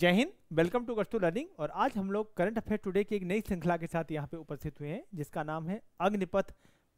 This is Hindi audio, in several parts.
जय हिंद वेलकम टू कस्टू लर्निंग और आज हम लोग करंट अफेयर टुडे की एक नई श्रृंखला के साथ यहाँ पे उपस्थित हुए हैं जिसका नाम है अग्निपथ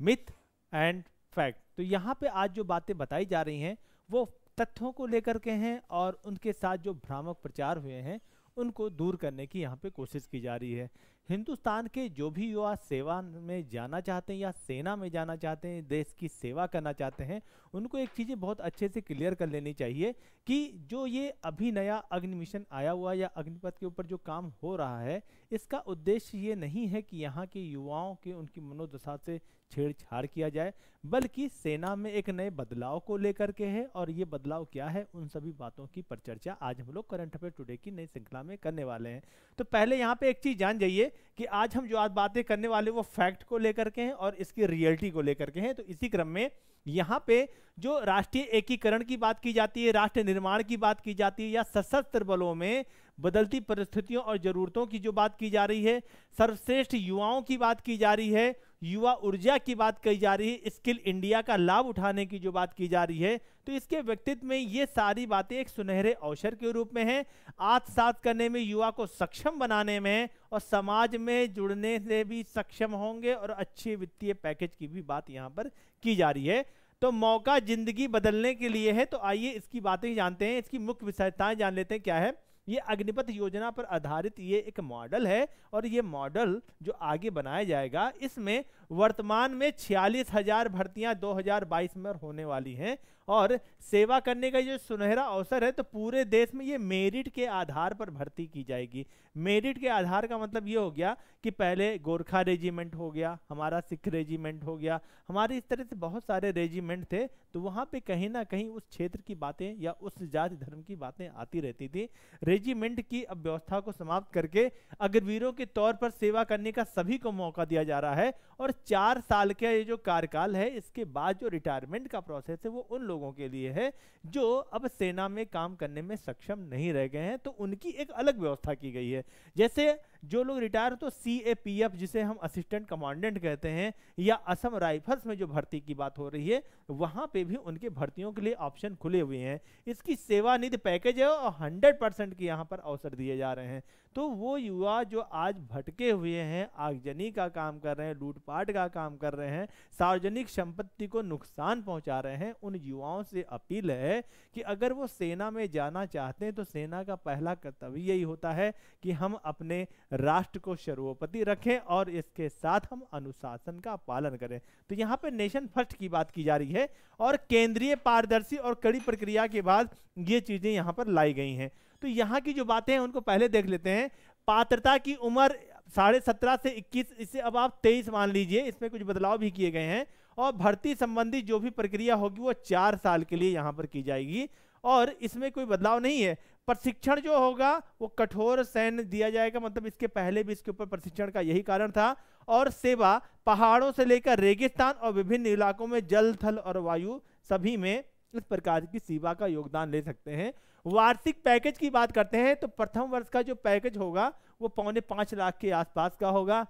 मिथ एंड फैक्ट तो यहाँ पे आज जो बातें बताई जा रही हैं वो तथ्यों को लेकर के हैं और उनके साथ जो भ्रामक प्रचार हुए हैं उनको दूर करने की यहाँ पे कोशिश की जा रही है हिंदुस्तान के जो भी युवा सेवा में जाना चाहते हैं या सेना में जाना चाहते हैं देश की सेवा करना चाहते हैं उनको एक चीज़ें बहुत अच्छे से क्लियर कर लेनी चाहिए कि जो ये अभी नया अग्नि मिशन आया हुआ या अग्निपथ के ऊपर जो काम हो रहा है इसका उद्देश्य ये नहीं है कि यहाँ के युवाओं के उनकी मनोदशा से छेड़छाड़ किया जाए बल्कि सेना में एक नए बदलाव को लेकर के है और ये बदलाव क्या है उन सभी बातों की परिचर्चा आज हम लोग करंट अफेयर टुडे की नई श्रृंखला में करने वाले हैं तो पहले यहाँ पे एक चीज़ जान जाइए कि आज हम जो आज बातें करने वाले वो फैक्ट को लेकर के हैं और इसकी रियलिटी को लेकर के हैं तो इसी क्रम में यहाँ पे जो राष्ट्रीय एकीकरण की बात की जाती है राष्ट्र निर्माण की बात की जाती है या सशस्त्र बलों में बदलती परिस्थितियों और जरूरतों की जो बात की जा रही है सर्वश्रेष्ठ युवाओं की बात की जा रही है युवा ऊर्जा की बात कही जा रही है स्किल इंडिया का लाभ उठाने की जो बात की जा रही है तो इसके व्यक्तित्व में ये सारी बातें एक सुनहरे अवसर के रूप में है साथ करने में युवा को सक्षम बनाने में और समाज में जुड़ने से भी सक्षम होंगे और अच्छे वित्तीय पैकेज की भी बात यहाँ पर की जा रही है तो मौका जिंदगी बदलने के लिए है तो आइए इसकी बातें जानते हैं इसकी मुख्य विशेषताएं जान लेते हैं क्या है ये अग्निपथ योजना पर आधारित ये एक मॉडल है और ये मॉडल जो आगे बनाया जाएगा इसमें वर्तमान में छियालीस हजार भर्तियां 2022 में होने वाली हैं और सेवा करने का जो सुनहरा अवसर है तो पूरे देश में ये मेरिट के आधार पर भर्ती की जाएगी मेरिट के आधार का मतलब ये हो गया कि पहले गोरखा रेजिमेंट हो गया हमारा सिख रेजिमेंट हो गया हमारे इस तरह से बहुत सारे रेजिमेंट थे तो वहाँ पे कहीं ना कहीं उस क्षेत्र की बातें या उस जाति धर्म की बातें आती रहती थी रेजिमेंट की अब व्यवस्था को समाप्त करके अग्रवीरों के तौर पर सेवा करने का सभी को मौका दिया जा रहा है और चार साल का ये जो कार्यकाल है इसके बाद जो रिटायरमेंट का प्रोसेस है वो उन लोगों के लिए है जो अब सेना में काम करने में सक्षम नहीं रह गए हैं तो उनकी एक अलग व्यवस्था की गई है जैसे जो लोग रिटायर तो सी ए पी एफ जिसे हम असिस्टेंट कमांडेंट कहते हैं या असम राइफल्स में जो भर्ती की बात हो रही है वहां पे भी उनके भर्तियों के लिए ऑप्शन खुले हुए हैं इसकी सेवानिधि पैकेज है और हंड्रेड परसेंट की यहाँ पर अवसर दिए जा रहे हैं तो वो युवा जो आज भटके हुए हैं आगजनी का काम कर रहे हैं लूटपाट का काम कर रहे हैं सार्वजनिक संपत्ति को नुकसान पहुंचा रहे हैं उन युवाओं से अपील है कि अगर वो सेना में जाना चाहते हैं तो सेना का पहला कर्तव्य यही होता है कि हम अपने राष्ट्र को सर्वोपति रखें और इसके साथ हम अनुशासन का पालन करें तो यहाँ पे नेशन फर्स्ट की बात की जा रही है और केंद्रीय पारदर्शी और कड़ी प्रक्रिया के बाद ये चीज़ें यहाँ पर लाई गई हैं तो यहाँ की जो बातें हैं उनको पहले देख लेते हैं पात्रता की उम्र साढ़े सत्रह से इक्कीस इसे अब आप तेईस मान लीजिए इसमें कुछ बदलाव भी किए गए हैं और भर्ती संबंधी जो भी प्रक्रिया होगी वो चार साल के लिए यहाँ पर की जाएगी और इसमें कोई बदलाव नहीं है प्रशिक्षण जो होगा वो कठोर सैन्य दिया जाएगा मतलब इसके पहले भी इसके ऊपर प्रशिक्षण का यही कारण था और सेवा पहाड़ों से लेकर रेगिस्तान और विभिन्न इलाकों में जल थल और वायु सभी में इस प्रकार की सेवा का योगदान ले सकते हैं वार्षिक पैकेज की बात करते हैं तो प्रथम वर्ष का जो पैकेज होगा वो पौने पांच लाख के आसपास का होगा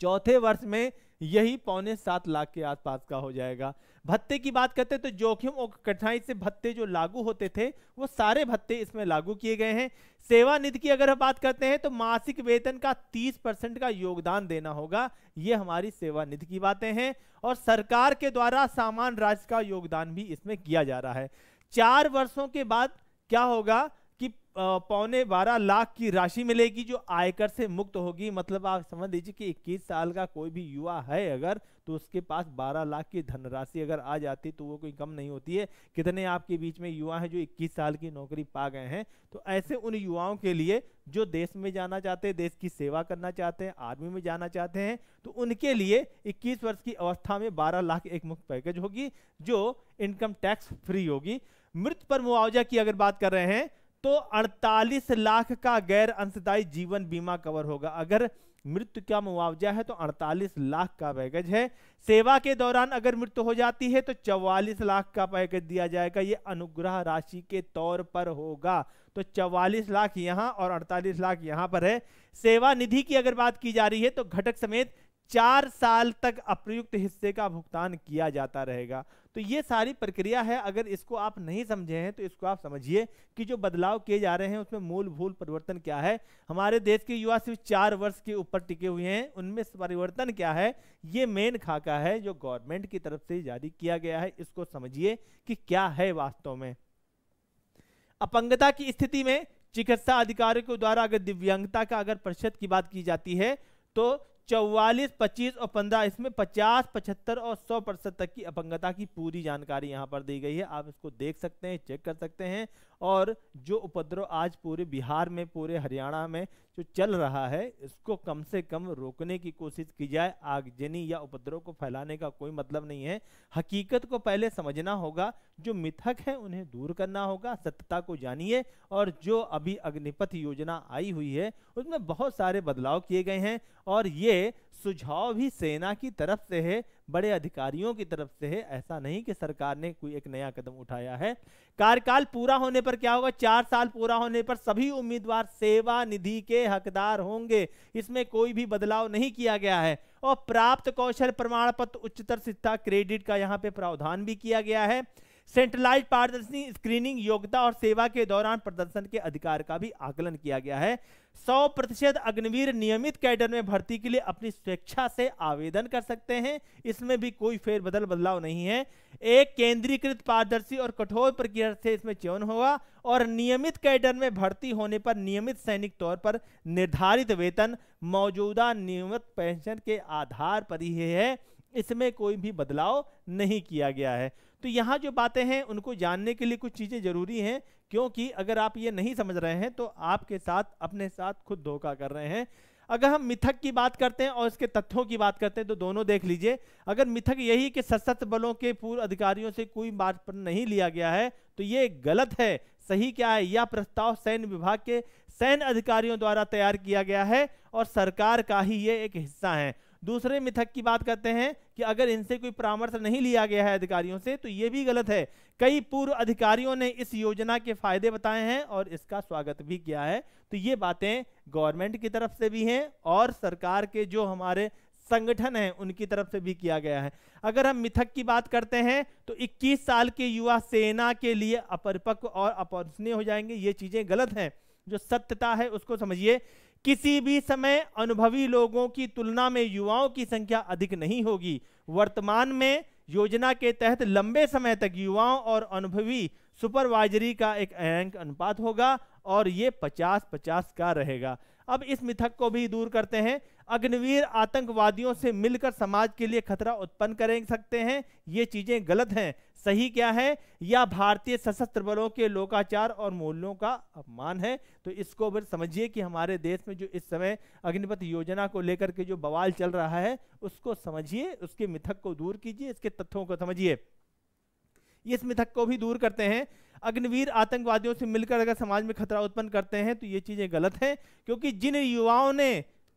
चौथे वर्ष में यही पौने सात लाख के आसपास का हो जाएगा भत्ते की बात करते तो जोखिम और कठिनाई से भत्ते जो लागू होते थे वो सारे भत्ते इसमें लागू किए गए हैं सेवानिधि की अगर हम बात करते हैं तो मासिक वेतन का 30 परसेंट का योगदान देना होगा ये हमारी सेवानिधि की बातें हैं और सरकार के द्वारा सामान राशि का योगदान भी इसमें किया जा रहा है चार वर्षों के बाद क्या होगा पौने बारह लाख की राशि मिलेगी जो आयकर से मुक्त होगी मतलब आप समझ लीजिए कि इक्कीस साल का कोई भी युवा है अगर तो उसके पास बारह लाख की धनराशि अगर आ जाती तो वो कोई कम नहीं होती है कितने आपके बीच में युवा हैं जो इक्कीस साल की नौकरी पा गए हैं तो ऐसे उन युवाओं के लिए जो देश में जाना चाहते हैं देश की सेवा करना चाहते हैं आर्मी में जाना चाहते हैं तो उनके लिए इक्कीस वर्ष की अवस्था में बारह लाख एक मुक्त पैकेज होगी जो इनकम टैक्स फ्री होगी मृत पर मुआवजा की अगर बात कर रहे हैं तो 48 लाख का गैर अंशदायी जीवन बीमा कवर होगा अगर मृत्यु का मुआवजा है तो 48 लाख का पैकेज है सेवा के दौरान अगर मृत्यु हो जाती है तो 44 लाख का पैकेज दिया जाएगा ये अनुग्रह राशि के तौर पर होगा तो 44 लाख यहाँ और 48 लाख यहाँ पर है सेवा निधि की अगर बात की जा रही है तो घटक समेत चार साल तक अप्रयुक्त हिस्से का भुगतान किया जाता रहेगा तो ये सारी प्रक्रिया है अगर इसको आप नहीं समझे हैं तो इसको आप समझिए कि जो बदलाव किए जा रहे हैं उसमें मूल भूल परिवर्तन क्या है हमारे देश के युवा सिर्फ चार वर्ष के ऊपर टिके हुए हैं उनमें परिवर्तन क्या है ये मेन खाका है जो गवर्नमेंट की तरफ से जारी किया गया है इसको समझिए कि क्या है वास्तव में अपंगता की स्थिति में चिकित्सा अधिकारियों के द्वारा अगर दिव्यांगता का अगर प्रतिशत की बात की जाती है तो चौवालीस पच्चीस और पंद्रह इसमें पचास पचहत्तर और सौ प्रतिशत तक की अपंगता की पूरी जानकारी यहाँ पर दी गई है आप इसको देख सकते हैं चेक कर सकते हैं और जो उपद्रव आज पूरे बिहार में पूरे हरियाणा में जो चल रहा है इसको कम से कम रोकने की कोशिश की जाए आगजनी या उपद्रव को फैलाने का कोई मतलब नहीं है हकीकत को पहले समझना होगा जो मिथक है उन्हें दूर करना होगा सत्यता को जानिए और जो अभी अग्निपथ योजना आई हुई है उसमें बहुत सारे बदलाव किए गए हैं और ये सुझाव भी सेना की तरफ से है बड़े अधिकारियों की तरफ से है ऐसा नहीं कि सरकार ने कोई एक नया कदम उठाया है कार्यकाल पूरा होने पर क्या होगा चार साल पूरा होने पर सभी उम्मीदवार सेवा निधि के हकदार होंगे इसमें कोई भी बदलाव नहीं किया गया है और प्राप्त कौशल प्रमाण पत्र उच्चतर शिक्षा क्रेडिट का यहाँ पे प्रावधान भी किया गया है सेंट्रलाइज पारदर्शनी स्क्रीनिंग योग्यता और सेवा के दौरान प्रदर्शन के अधिकार का भी आकलन किया गया है 100 प्रतिशत अग्निवीर नियमित कैडर में भर्ती के लिए अपनी स्वेच्छा से आवेदन कर सकते हैं इसमें भी कोई फेरबदल बदलाव नहीं है एक केंद्रीकृत पारदर्शी और कठोर प्रक्रिया से इसमें चयन होगा और नियमित कैडर में भर्ती होने पर नियमित सैनिक तौर पर निर्धारित वेतन मौजूदा नियमित पेंशन के आधार पर ही है इसमें कोई भी बदलाव नहीं किया गया है तो यहाँ जो बातें हैं उनको जानने के लिए कुछ चीज़ें ज़रूरी हैं क्योंकि अगर आप ये नहीं समझ रहे हैं तो आपके साथ अपने साथ खुद धोखा कर रहे हैं अगर हम मिथक की बात करते हैं और इसके तथ्यों की बात करते हैं तो दोनों देख लीजिए अगर मिथक यही कि सशस्त्र बलों के पूर्व अधिकारियों से कोई बात पर नहीं लिया गया है तो ये गलत है सही क्या है यह प्रस्ताव सैन्य विभाग के सैन्य अधिकारियों द्वारा तैयार किया गया है और सरकार का ही ये एक हिस्सा है दूसरे मिथक की बात करते हैं कि अगर इनसे कोई परामर्श नहीं लिया गया है अधिकारियों से तो ये भी गलत है कई पूर्व अधिकारियों ने इस योजना के फायदे बताए हैं और इसका स्वागत भी किया है तो ये बातें गवर्नमेंट की तरफ से भी हैं और सरकार के जो हमारे संगठन है उनकी तरफ से भी किया गया है अगर हम मिथक की बात करते हैं तो 21 साल के युवा सेना के लिए अपरिपक्व और अपनीय हो जाएंगे ये चीजें गलत हैं जो सत्यता है उसको समझिए किसी भी समय अनुभवी लोगों की तुलना में युवाओं की संख्या अधिक नहीं होगी वर्तमान में योजना के तहत लंबे समय तक युवाओं और अनुभवी सुपरवाइजरी का एक अयंक अनुपात होगा और ये पचास पचास का रहेगा अब इस मिथक को भी दूर करते हैं अग्निवीर आतंकवादियों से मिलकर समाज के लिए खतरा उत्पन्न कर सकते हैं ये चीजें गलत हैं सही क्या है या भारतीय सशस्त्र बलों के लोकाचार और मूल्यों का अपमान है तो इसको फिर समझिए कि हमारे देश में जो इस समय अग्निपथ योजना को लेकर के जो बवाल चल रहा है उसको समझिए उसके मिथक को दूर कीजिए इसके तथ्यों को समझिए ये इस मिथक को भी दूर करते हैं अग्निवीर आतंकवादियों से मिलकर अगर समाज में खतरा उत्पन्न करते हैं तो ये चीज़ें गलत हैं क्योंकि जिन युवाओं ने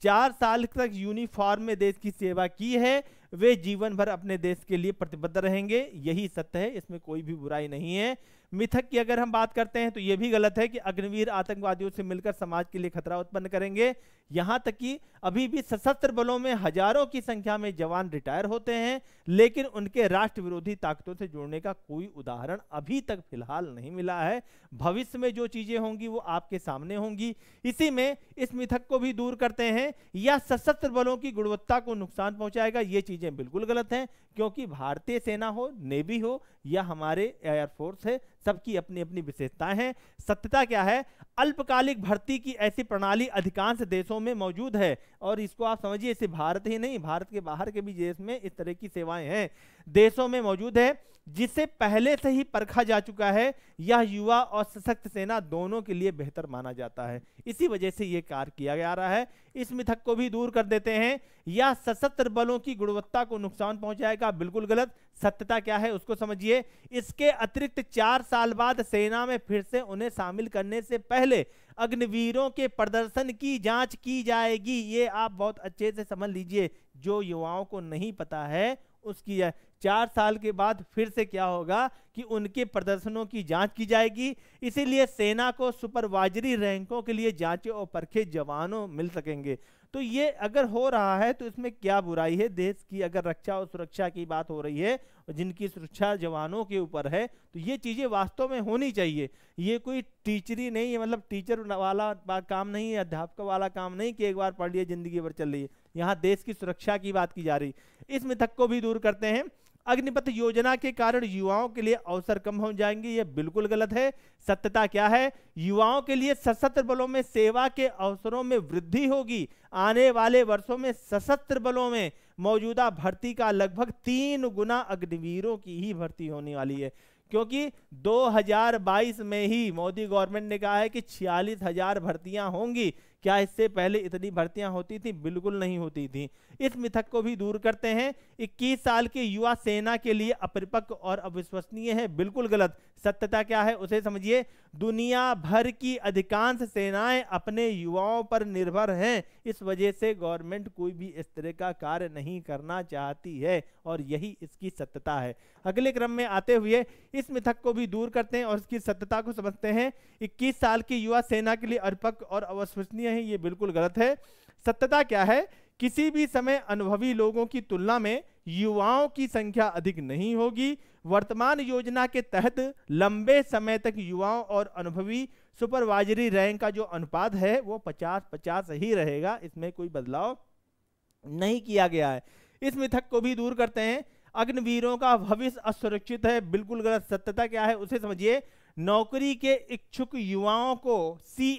चार साल तक यूनिफॉर्म में देश की सेवा की है वे जीवन भर अपने देश के लिए प्रतिबद्ध रहेंगे यही सत्य है इसमें कोई भी बुराई नहीं है मिथक की अगर हम बात करते हैं तो यह भी गलत है कि अग्निवीर आतंकवादियों से मिलकर समाज के लिए खतरा उत्पन्न करेंगे यहां तक कि अभी भी सशस्त्र बलों में हजारों की संख्या में जवान रिटायर होते हैं लेकिन उनके राष्ट्र विरोधी ताकतों से जुड़ने का कोई उदाहरण अभी तक फिलहाल नहीं मिला है भविष्य में जो चीजें होंगी वो आपके सामने होंगी इसी में इस मिथक को भी दूर करते हैं या सशस्त्र बलों की गुणवत्ता को नुकसान पहुंचाएगा ये चीजें बिल्कुल गलत हैं क्योंकि भारतीय सेना हो नेवी हो या हमारे एयरफोर्स है सबकी अपनी अपनी विशेषताएं हैं सत्यता क्या है अल्पकालिक भर्ती की ऐसी प्रणाली अधिकांश देशों में मौजूद है और इसको आप समझिए इसे भारत ही नहीं भारत के बाहर के भी देश में इस तरह की सेवाएं हैं देशों में मौजूद है जिसे पहले से ही परखा जा चुका है यह युवा और सशक्त सेना दोनों के लिए बेहतर माना जाता है इसी वजह से यह कार्य किया जा रहा है इस मिथक को भी दूर कर देते हैं यह सशस्त्र बलों की गुणवत्ता को नुकसान पहुंचाएगा बिल्कुल गलत सत्यता क्या है उसको समझिए इसके अतिरिक्त चार साल बाद सेना में फिर से उन्हें शामिल करने से पहले अग्निवीरों के प्रदर्शन की जांच की जाएगी ये आप बहुत अच्छे से समझ लीजिए जो युवाओं को नहीं पता है उसकी है चार साल के बाद फिर से क्या होगा कि उनके प्रदर्शनों की जांच की जाएगी इसीलिए सेना को सुपरवाइजरी रैंकों के लिए जांचे और परखे जवानों मिल सकेंगे तो ये अगर हो रहा है तो इसमें क्या बुराई है देश की अगर रक्षा और सुरक्षा की बात हो रही है और जिनकी सुरक्षा जवानों के ऊपर है तो ये चीज़ें वास्तव में होनी चाहिए ये कोई टीचरी नहीं है मतलब टीचर वाला काम नहीं है अध्यापक वाला काम नहीं कि एक बार पढ़ लिए जिंदगी भर चल रही है यहाँ देश की सुरक्षा की बात की जा रही इस मिथक को भी दूर करते हैं अग्निपथ योजना के कारण युवाओं के लिए अवसर कम हो जाएंगे यह बिल्कुल गलत है सत्यता क्या है युवाओं के लिए सशस्त्र बलों में सेवा के अवसरों में वृद्धि होगी आने वाले वर्षों में सशस्त्र बलों में मौजूदा भर्ती का लगभग तीन गुना अग्निवीरों की ही भर्ती होने वाली है क्योंकि 2022 में ही मोदी गवर्नमेंट ने कहा है कि छियालीस हजार भर्तियां होंगी क्या इससे पहले इतनी भर्तियां होती थी बिल्कुल नहीं होती थी इस मिथक को भी दूर करते हैं इक्कीस साल के युवा सेना के लिए अपरिपक्व और अविश्वसनीय है बिल्कुल गलत सत्यता क्या है उसे समझिए दुनिया भर की अधिकांश सेनाएं अपने युवाओं पर निर्भर हैं इस वजह से गवर्नमेंट कोई भी इस तरह का कार्य नहीं करना चाहती है और यही इसकी सत्यता है अगले क्रम में आते हुए इस मिथक को भी दूर करते हैं और इसकी सत्यता को समझते हैं इक्कीस साल की युवा सेना के लिए अपरिपक्व और अविश्वसनीय अमान्य है ये बिल्कुल गलत है सत्यता क्या है किसी भी समय अनुभवी लोगों की तुलना में युवाओं की संख्या अधिक नहीं होगी वर्तमान योजना के तहत लंबे समय तक युवाओं और अनुभवी सुपरवाइजरी रैंक का जो अनुपात है वो 50 50 ही रहेगा इसमें कोई बदलाव नहीं किया गया है इस मिथक को भी दूर करते हैं अग्निवीरों का भविष्य असुरक्षित है बिल्कुल गलत सत्यता क्या है उसे समझिए नौकरी के इच्छुक युवाओं को सी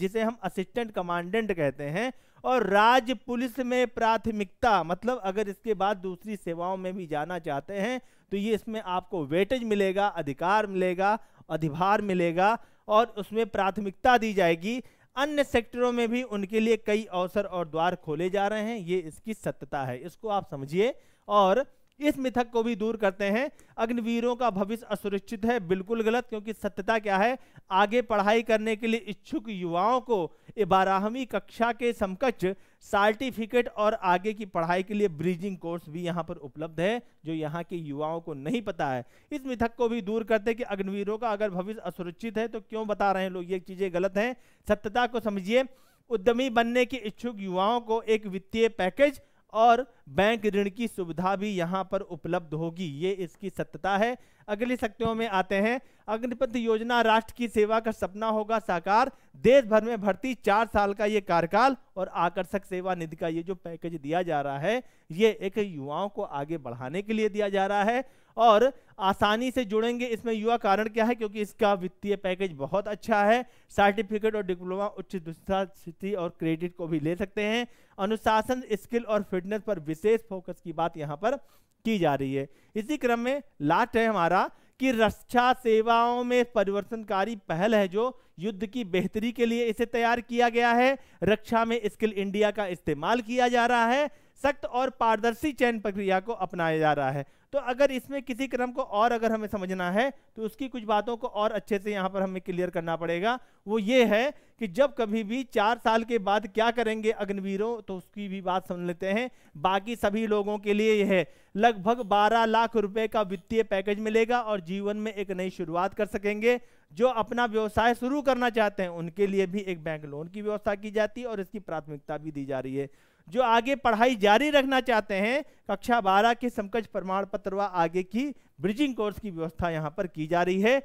जिसे हम असिस्टेंट कमांडेंट कहते हैं और राज्य पुलिस में प्राथमिकता मतलब अगर इसके बाद दूसरी सेवाओं में भी जाना चाहते हैं तो ये इसमें आपको वेटेज मिलेगा अधिकार मिलेगा अधिभार मिलेगा और उसमें प्राथमिकता दी जाएगी अन्य सेक्टरों में भी उनके लिए कई अवसर और द्वार खोले जा रहे हैं ये इसकी सत्यता है इसको आप समझिए और इस मिथक को भी दूर करते हैं अग्निवीरों का भविष्य असुरक्षित है बिल्कुल गलत क्योंकि सत्यता क्या है आगे पढ़ाई करने के लिए इच्छुक युवाओं को बारहवीं कक्षा के समकक्ष सर्टिफिकेट और आगे की पढ़ाई के लिए ब्रिजिंग कोर्स भी यहाँ पर उपलब्ध है जो यहाँ के युवाओं को नहीं पता है इस मिथक को भी दूर करते कि अग्निवीरों का अगर भविष्य असुरक्षित है तो क्यों बता रहे हैं लोग ये चीज़ें गलत हैं सत्यता को समझिए उद्यमी बनने के इच्छुक युवाओं को एक वित्तीय पैकेज और बैंक ऋण की सुविधा भी यहां पर उपलब्ध होगी ये इसकी सत्यता है अगली सत्यों में आते हैं अग्निपथ योजना राष्ट्र की सेवा का सपना होगा साकार देश भर में भर्ती चार साल का ये कार्यकाल और आकर्षक सेवा निधि का ये जो पैकेज दिया जा रहा है ये एक युवाओं को आगे बढ़ाने के लिए दिया जा रहा है और आसानी से जुड़ेंगे इसमें युवा कारण क्या है क्योंकि इसका वित्तीय पैकेज बहुत अच्छा है सर्टिफिकेट और डिप्लोमा उच्च स्थिति और क्रेडिट को भी ले सकते हैं अनुशासन स्किल और फिटनेस पर विशेष फोकस की बात यहाँ पर की जा रही है इसी क्रम में लास्ट है हमारा कि रक्षा सेवाओं में परिवर्तनकारी पहल है जो युद्ध की बेहतरी के लिए इसे तैयार किया गया है रक्षा में स्किल इंडिया का इस्तेमाल किया जा रहा है सख्त और पारदर्शी चयन प्रक्रिया को अपनाया जा रहा है तो अगर इसमें किसी क्रम को और अगर हमें समझना है तो उसकी कुछ बातों को और अच्छे से यहाँ पर हमें क्लियर करना पड़ेगा वो ये है कि जब कभी भी चार साल के बाद क्या करेंगे अग्निवीरों तो उसकी भी बात समझ लेते हैं बाकी सभी लोगों के लिए यह लगभग 12 लाख रुपए का वित्तीय पैकेज मिलेगा और जीवन में एक नई शुरुआत कर सकेंगे जो अपना व्यवसाय शुरू करना चाहते हैं उनके लिए भी एक बैंक लोन की व्यवस्था की जाती है और इसकी प्राथमिकता भी दी जा रही है जो आगे पढ़ाई जारी रखना चाहते हैं कक्षा बारह के समकक्ष प्रमाण पत्र व आगे की ब्रिजिंग कोर्स की व्यवस्था यहाँ पर की जा रही है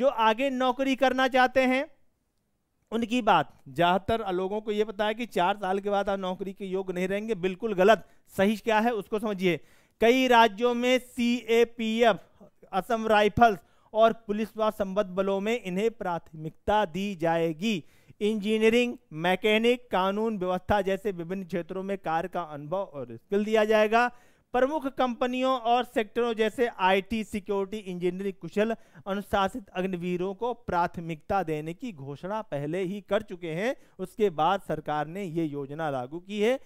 जो आगे नौकरी करना चाहते हैं उनकी बात ज़्यादातर लोगों को यह पता है कि चार साल के बाद आप नौकरी के योग नहीं रहेंगे बिल्कुल गलत सही क्या है उसको समझिए कई राज्यों में C A P F Assam Rifles और पुलिस व संबद्ध बलों में इन्हें प्राथमिकता दी जाएगी इंजीनियरिंग मैकेनिक कानून व्यवस्था जैसे विभिन्न क्षेत्रों में कार्य का अनुभव और स्किल दिया जाएगा प्रमुख कंपनियों और सेक्टरों जैसे आईटी सिक्योरिटी इंजीनियरिंग कुशल अनुशासित अग्निवीरों को प्राथमिकता देने की घोषणा पहले ही कर चुके हैं उसके बाद सरकार ने ये योजना लागू की है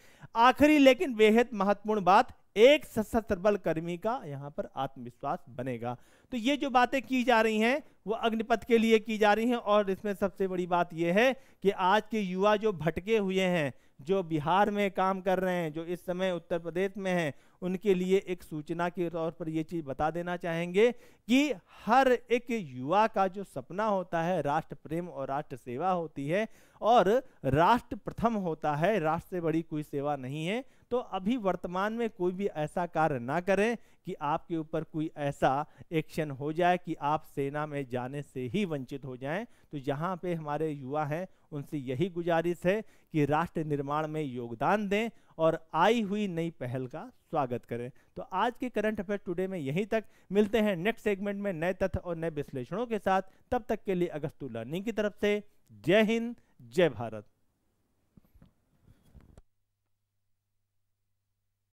आखिरी लेकिन बेहद महत्वपूर्ण बात एक सशस्त्र बल कर्मी का यहाँ पर आत्मविश्वास बनेगा तो ये जो बातें की जा रही हैं वो अग्निपथ के लिए की जा रही हैं और इसमें सबसे बड़ी बात यह है कि आज के युवा जो भटके हुए हैं जो बिहार में काम कर रहे हैं जो इस समय उत्तर प्रदेश में हैं उनके लिए एक सूचना के तौर पर यह चीज़ बता देना चाहेंगे कि हर एक युवा का जो सपना होता है राष्ट्र प्रेम और राष्ट्र सेवा होती है और राष्ट्र प्रथम होता है राष्ट्र से बड़ी कोई सेवा नहीं है तो अभी वर्तमान में कोई भी ऐसा कार्य ना करें कि आपके ऊपर कोई ऐसा एक्शन हो जाए कि आप सेना में जाने से ही वंचित हो जाएं तो यहाँ पे हमारे युवा हैं उनसे यही गुजारिश है कि राष्ट्र निर्माण में योगदान दें और आई हुई नई पहल का स्वागत करें तो आज के करंट अफेयर टुडे में यहीं तक मिलते हैं नेक्स्ट सेगमेंट में नए तथ्य और नए विश्लेषणों के साथ तब तक के लिए अगस्तु लर्निंग की तरफ से जय हिंद जय भारत